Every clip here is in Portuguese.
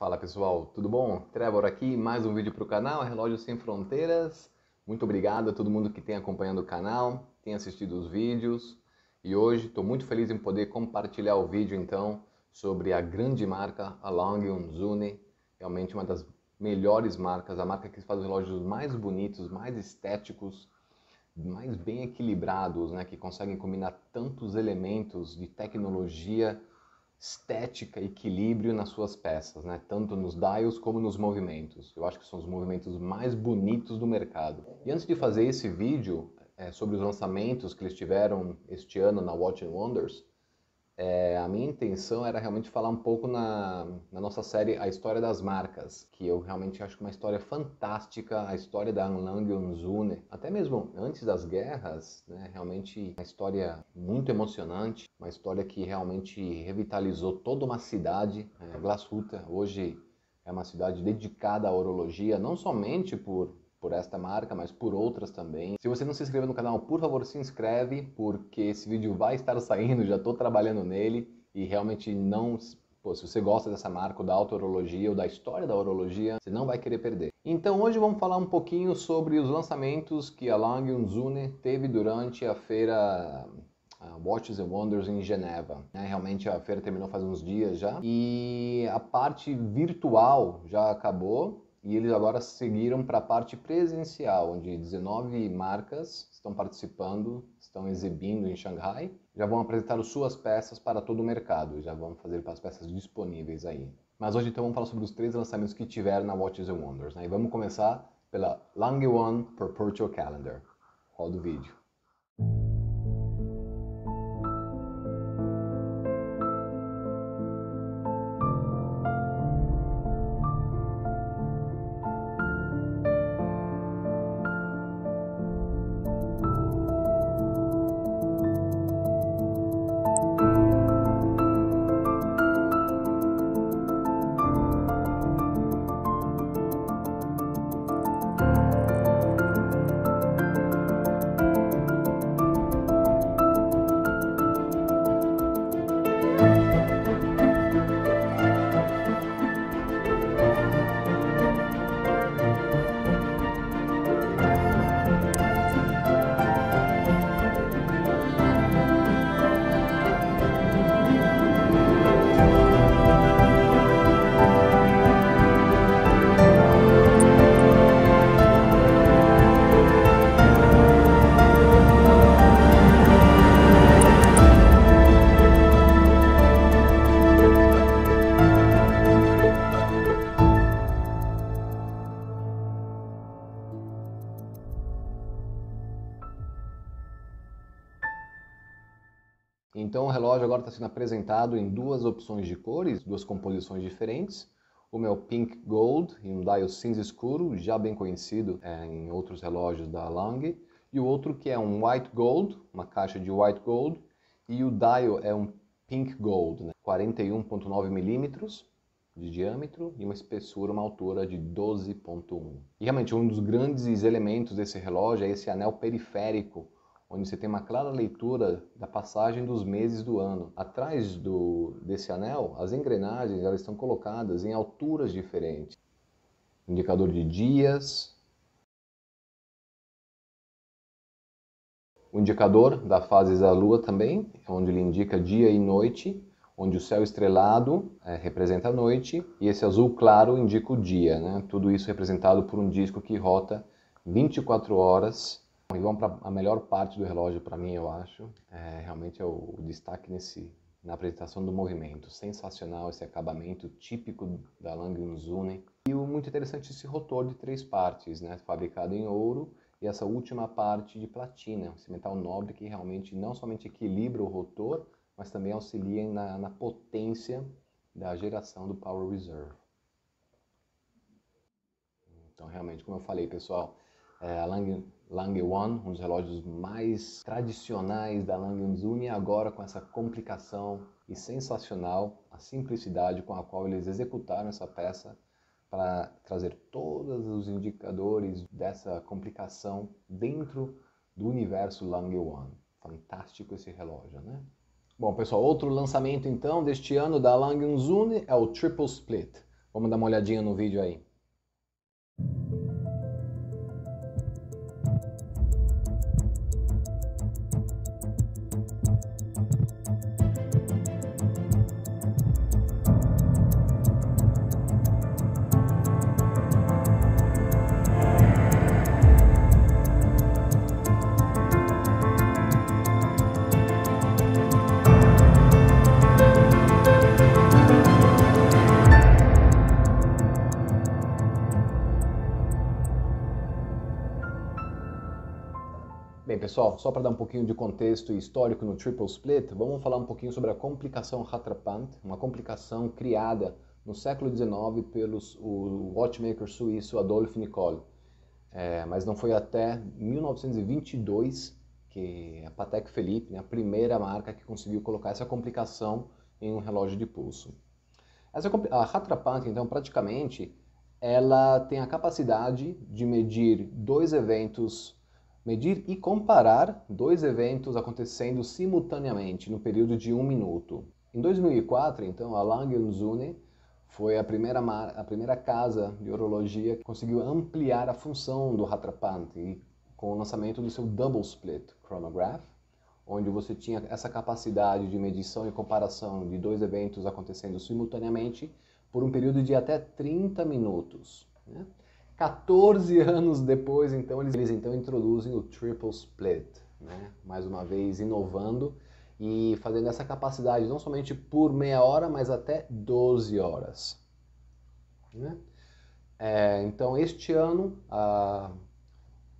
Fala pessoal, tudo bom? Trevor aqui, mais um vídeo para o canal Relógio Sem Fronteiras. Muito obrigado a todo mundo que tem acompanhado o canal, tem assistido os vídeos e hoje estou muito feliz em poder compartilhar o vídeo então sobre a grande marca Along Unzune, realmente uma das melhores marcas, a marca que faz os relógios mais bonitos, mais estéticos, mais bem equilibrados, né? que conseguem combinar tantos elementos de tecnologia estética, equilíbrio nas suas peças, né? tanto nos dials como nos movimentos. Eu acho que são os movimentos mais bonitos do mercado. E antes de fazer esse vídeo é, sobre os lançamentos que eles tiveram este ano na Watch Wonders, é, a minha intenção era realmente falar um pouco na, na, nossa série A História das Marcas, que eu realmente acho uma história fantástica, a história da Anlang Unzune, até mesmo antes das guerras, né, realmente uma história muito emocionante, uma história que realmente revitalizou toda uma cidade, é, Glashütte, hoje é uma cidade dedicada à orologia, não somente por por esta marca, mas por outras também. Se você não se inscreveu no canal, por favor, se inscreve, porque esse vídeo vai estar saindo, já estou trabalhando nele e realmente não. Pô, se você gosta dessa marca, ou da auto-urologia, ou da história da urologia, você não vai querer perder. Então hoje vamos falar um pouquinho sobre os lançamentos que a Lang Unzune teve durante a feira Watches and Wonders em Geneva. Né? Realmente a feira terminou faz uns dias já e a parte virtual já acabou e eles agora seguiram para a parte presencial, onde 19 marcas estão participando, estão exibindo em Xangai, já vão apresentar suas peças para todo o mercado, já vão fazer as peças disponíveis aí. Mas hoje então vamos falar sobre os três lançamentos que tiveram na Watches and Wonders, né? E vamos começar pela One Perpetual Calendar. Roda o vídeo. está sendo apresentado em duas opções de cores, duas composições diferentes. O é o Pink Gold, e um dial cinza escuro, já bem conhecido é, em outros relógios da Lange. E o outro que é um White Gold, uma caixa de White Gold. E o dial é um Pink Gold, né? 41,9 milímetros de diâmetro e uma espessura, uma altura de 12,1. E realmente um dos grandes elementos desse relógio é esse anel periférico onde você tem uma clara leitura da passagem dos meses do ano. Atrás do, desse anel, as engrenagens elas estão colocadas em alturas diferentes. Indicador de dias, o indicador da fase da Lua também, é onde ele indica dia e noite, onde o céu estrelado é, representa a noite e esse azul claro indica o dia. Né? Tudo isso representado por um disco que rota 24 horas e vamos para a melhor parte do relógio para mim, eu acho. É, realmente é o, o destaque nesse, na apresentação do movimento. Sensacional esse acabamento típico da Langanzune. E o muito interessante esse rotor de três partes, né? fabricado em ouro e essa última parte de platina, esse metal nobre que realmente não somente equilibra o rotor, mas também auxilia na, na potência da geração do Power Reserve. Então, realmente, como eu falei, pessoal, é, a Lang One, um dos relógios mais tradicionais da Langenzoom, e agora com essa complicação e sensacional a simplicidade com a qual eles executaram essa peça para trazer todos os indicadores dessa complicação dentro do universo One. Fantástico esse relógio, né? Bom, pessoal, outro lançamento então deste ano da Langenzoom é o Triple Split. Vamos dar uma olhadinha no vídeo aí. pessoal, só para dar um pouquinho de contexto histórico no triple split, vamos falar um pouquinho sobre a complicação Hatrapant, uma complicação criada no século XIX pelos o watchmaker suíço Adolphe Nicole. É, mas não foi até 1922 que a Patek Philippe, né, a primeira marca que conseguiu colocar essa complicação em um relógio de pulso. Essa, a Hatrapant, então, praticamente, ela tem a capacidade de medir dois eventos medir e comparar dois eventos acontecendo simultaneamente no período de um minuto. Em 2004, então, a lange foi a primeira, a primeira casa de horologia que conseguiu ampliar a função do rattrapante com o lançamento do seu Double Split Chronograph, onde você tinha essa capacidade de medição e comparação de dois eventos acontecendo simultaneamente por um período de até 30 minutos. Né? 14 anos depois, então eles, eles então introduzem o triple split, né? mais uma vez inovando e fazendo essa capacidade não somente por meia hora, mas até 12 horas. Né? É, então, este ano, a,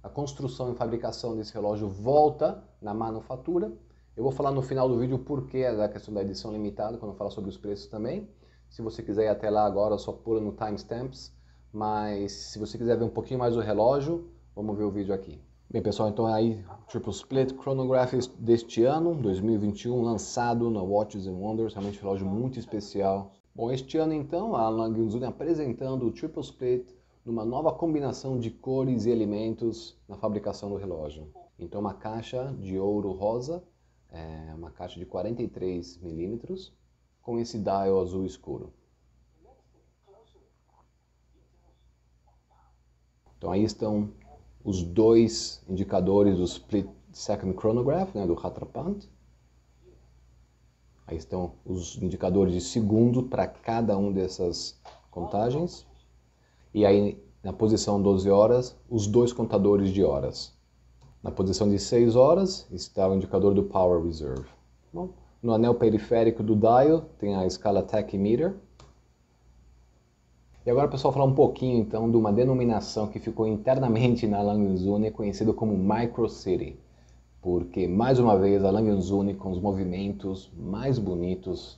a construção e fabricação desse relógio volta na manufatura. Eu vou falar no final do vídeo o porquê da questão da edição limitada, quando eu falar sobre os preços também. Se você quiser ir até lá agora, só pula no timestamps mas se você quiser ver um pouquinho mais o relógio, vamos ver o vídeo aqui. Bem, pessoal, então é aí Triple Split Chronograph deste ano, 2021, lançado na Watches and Wonders, realmente um relógio muito especial. Bom, este ano então, a Langunzuni apresentando o Triple Split numa nova combinação de cores e elementos na fabricação do relógio. Então uma caixa de ouro rosa, é, uma caixa de 43 milímetros, com esse dial azul escuro. Então aí estão os dois indicadores do split second chronograph, né, do Ratrapant. Aí estão os indicadores de segundo para cada um dessas contagens. E aí na posição 12 horas, os dois contadores de horas. Na posição de 6 horas está o indicador do power reserve. Bom, no anel periférico do dial tem a escala tachymeter, e agora, pessoal, falar um pouquinho então de uma denominação que ficou internamente na Langenzone conhecida como Micro City, porque mais uma vez a Langenzone com os movimentos mais bonitos,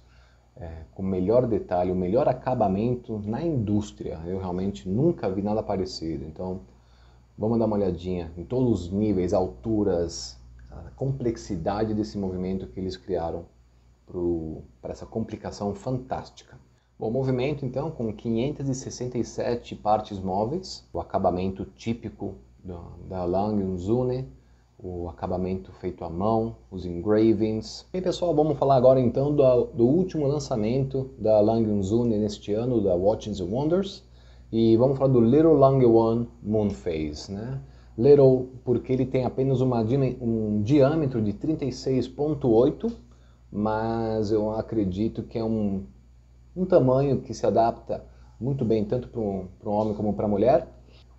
é, com o melhor detalhe, o melhor acabamento na indústria. Eu realmente nunca vi nada parecido. Então, vamos dar uma olhadinha em todos os níveis, alturas, a complexidade desse movimento que eles criaram para essa complicação fantástica. O movimento, então, com 567 partes móveis, o acabamento típico da Lang Zune, o acabamento feito à mão, os engravings. E pessoal, vamos falar agora então do, do último lançamento da Lang Zune neste ano, da Watchings and Wonders, e vamos falar do Little Lang One Moon Phase, né? Little porque ele tem apenas uma, um diâmetro de 36.8, mas eu acredito que é um um tamanho que se adapta muito bem tanto para um, homem como para a mulher.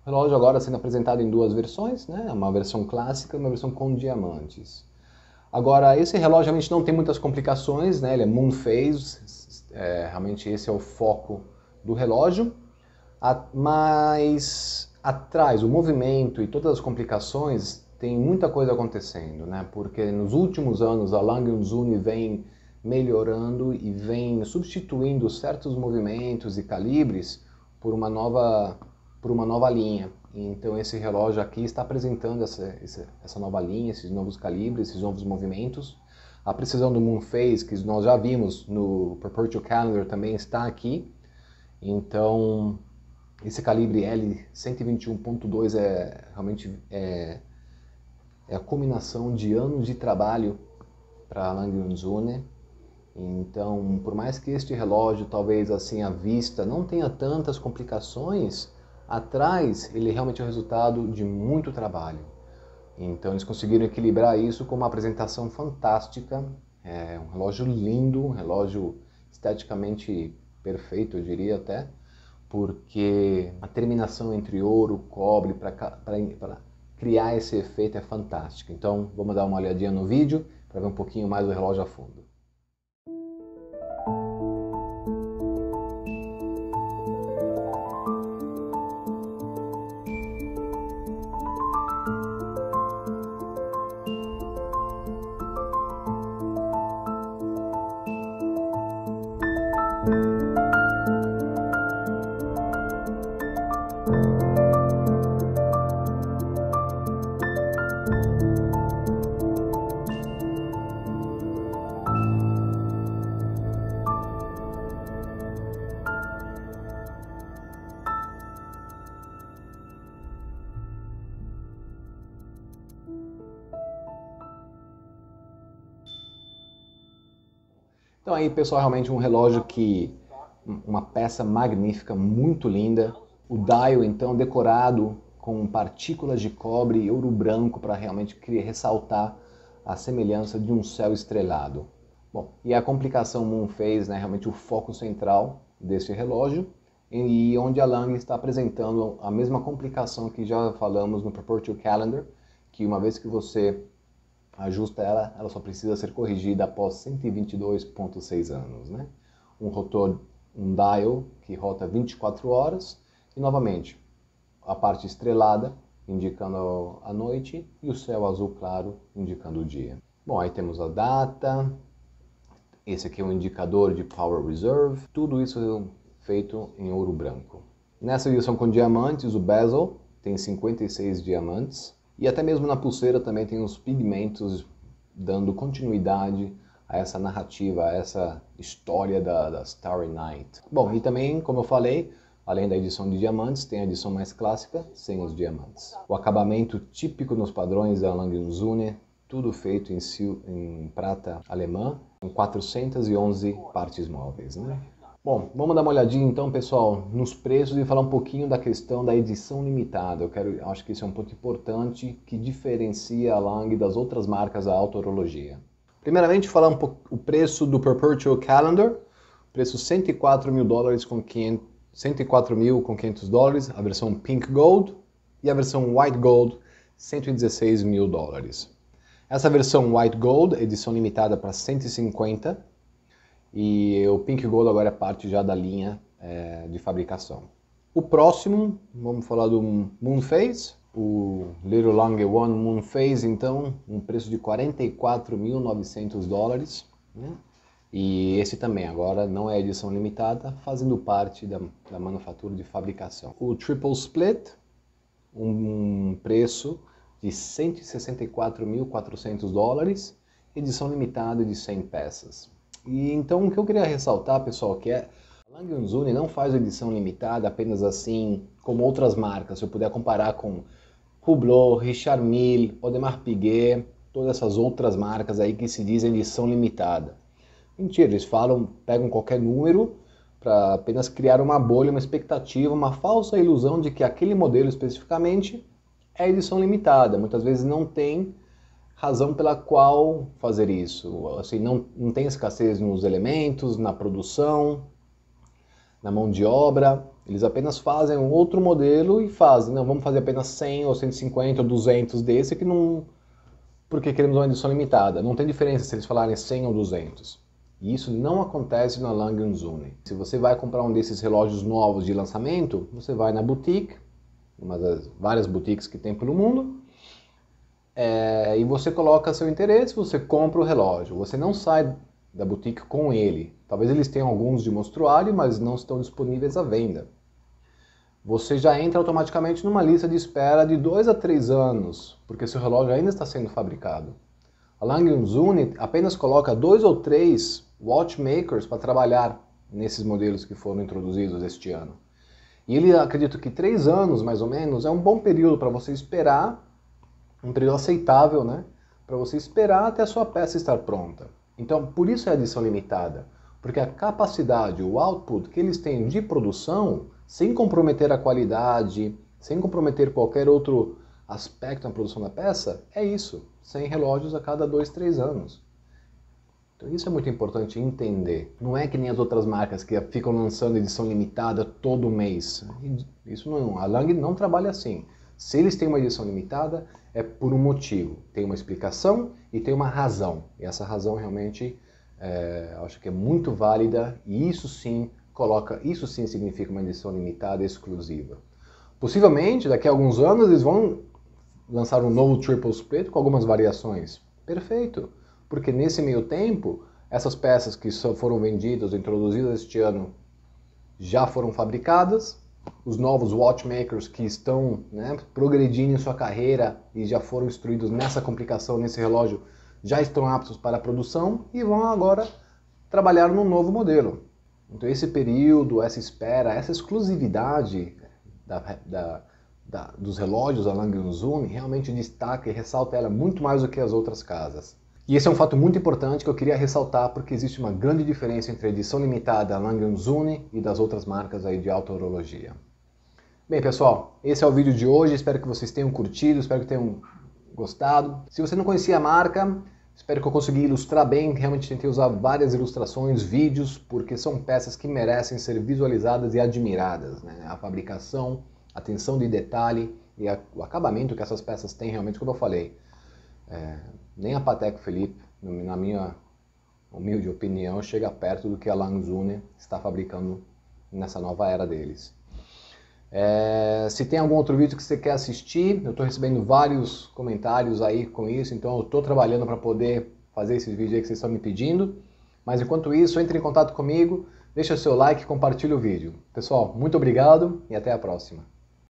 O relógio agora sendo apresentado em duas versões, né? uma versão clássica e uma versão com diamantes. Agora, esse relógio realmente não tem muitas complicações, né? ele é moon phase, é, realmente esse é o foco do relógio, a, mas atrás, o movimento e todas as complicações, tem muita coisa acontecendo, né? porque nos últimos anos a Lange Zuni vem melhorando e vem substituindo certos movimentos e calibres por uma nova, por uma nova linha. Então esse relógio aqui está apresentando essa, essa nova linha, esses novos calibres, esses novos movimentos. A precisão do Moon Phase, que nós já vimos no Perpetual Calendar, também está aqui. Então, esse calibre L121.2 é realmente é, é, a combinação de anos de trabalho para a Lange então, por mais que este relógio, talvez assim à vista, não tenha tantas complicações, atrás ele realmente é o resultado de muito trabalho. Então, eles conseguiram equilibrar isso com uma apresentação fantástica, é um relógio lindo, um relógio esteticamente perfeito, eu diria até, porque a terminação entre ouro, cobre, para criar esse efeito é fantástica. Então, vamos dar uma olhadinha no vídeo para ver um pouquinho mais do relógio a fundo. Então aí, pessoal, realmente um relógio que uma peça magnífica, muito linda. O dial então decorado com partículas de cobre e ouro branco para realmente ressaltar a semelhança de um céu estrelado. Bom, e a complicação Moon fez né, realmente o foco central desse relógio e onde a Lange está apresentando a mesma complicação que já falamos no Proportional Calendar, que uma vez que você ajusta ela, ela só precisa ser corrigida após 122,6 anos. Né? Um rotor, um dial que rota 24 horas e novamente a parte estrelada indicando a noite e o céu azul claro indicando o dia. Bom, aí temos a data, esse aqui é um indicador de Power Reserve, tudo isso feito em ouro branco. Nessa edição com diamantes, o bezel tem 56 diamantes, e até mesmo na pulseira também tem os pigmentos dando continuidade a essa narrativa, a essa história da, da Starry Night. Bom, e também, como eu falei, além da edição de diamantes, tem a edição mais clássica, sem os diamantes. O acabamento típico nos padrões da é Langenzune, tudo feito em, em prata alemã, com 411 partes móveis. Né? Bom, vamos dar uma olhadinha então, pessoal, nos preços e falar um pouquinho da questão da edição limitada. Eu quero, acho que esse é um ponto importante que diferencia a Lang das outras marcas da autorologia. Primeiramente, falar um pouco o preço do Perpetual Calendar, preço 104 mil dólares com 500, 104 mil com 500 dólares, a versão Pink Gold e a versão White Gold, 116 mil dólares. Essa versão White Gold, edição limitada para 150 e o Pink Gold agora é parte já da linha é, de fabricação. O próximo, vamos falar do Moonface, o Little Long One Moonface, então, um preço de 44.900 dólares. Né? E esse também, agora não é edição limitada, fazendo parte da, da manufatura de fabricação. O Triple Split, um preço de 164.400 dólares, edição limitada de 100 peças. E então o que eu queria ressaltar, pessoal, que é a Lang Zuni não faz edição limitada apenas assim como outras marcas. Se eu puder comparar com Hublot, Richard Mille, Audemars Piguet, todas essas outras marcas aí que se dizem edição limitada. Mentira, eles falam, pegam qualquer número para apenas criar uma bolha, uma expectativa, uma falsa ilusão de que aquele modelo especificamente é edição limitada. Muitas vezes não tem razão pela qual fazer isso? Assim, não, não tem escassez nos elementos, na produção, na mão de obra. Eles apenas fazem um outro modelo e fazem. Não, vamos fazer apenas 100 ou 150 ou 200 desse que não... Porque queremos uma edição limitada. Não tem diferença se eles falarem 100 ou 200. E isso não acontece na Langanzone. Se você vai comprar um desses relógios novos de lançamento, você vai na boutique, uma das várias boutiques que tem pelo mundo, é, e você coloca seu interesse, você compra o relógio. Você não sai da boutique com ele. Talvez eles tenham alguns de mostruário, mas não estão disponíveis à venda. Você já entra automaticamente numa lista de espera de 2 a 3 anos, porque seu relógio ainda está sendo fabricado. A Langenzune apenas coloca dois ou três watchmakers para trabalhar nesses modelos que foram introduzidos este ano. E ele acredita que três anos, mais ou menos, é um bom período para você esperar um trilho aceitável, né, para você esperar até a sua peça estar pronta. Então, por isso é a edição limitada, porque a capacidade, o output que eles têm de produção, sem comprometer a qualidade, sem comprometer qualquer outro aspecto na produção da peça, é isso, Sem relógios a cada dois, três anos. Então isso é muito importante entender. Não é que nem as outras marcas que ficam lançando edição limitada todo mês. Isso não, a Lang não trabalha assim. Se eles têm uma edição limitada, é por um motivo. Tem uma explicação e tem uma razão. E essa razão realmente é, acho que é muito válida e isso sim coloca, isso sim significa uma edição limitada exclusiva. Possivelmente, daqui a alguns anos, eles vão lançar um novo triple split com algumas variações. Perfeito! Porque nesse meio tempo, essas peças que foram vendidas, introduzidas este ano, já foram fabricadas, os novos watchmakers que estão né, progredindo em sua carreira e já foram instruídos nessa complicação, nesse relógio, já estão aptos para a produção e vão agora trabalhar num novo modelo. Então, esse período, essa espera, essa exclusividade da, da, da, dos relógios da Lange realmente destaca e ressalta ela muito mais do que as outras casas. E esse é um fato muito importante que eu queria ressaltar porque existe uma grande diferença entre a edição limitada Langenzune e das outras marcas aí de alta horologia. Bem pessoal, esse é o vídeo de hoje, espero que vocês tenham curtido, espero que tenham gostado. Se você não conhecia a marca, espero que eu consegui ilustrar bem, realmente tentei usar várias ilustrações, vídeos, porque são peças que merecem ser visualizadas e admiradas. Né? A fabricação, a atenção de detalhe e a, o acabamento que essas peças têm realmente, como eu falei. É nem a Patek Felipe, na minha humilde opinião, chega perto do que a Lanzune está fabricando nessa nova era deles. É, se tem algum outro vídeo que você quer assistir, eu estou recebendo vários comentários aí com isso, então eu estou trabalhando para poder fazer esses vídeos aí que vocês estão me pedindo. Mas enquanto isso, entre em contato comigo, deixa o seu like e compartilhe o vídeo. Pessoal, muito obrigado e até a próxima.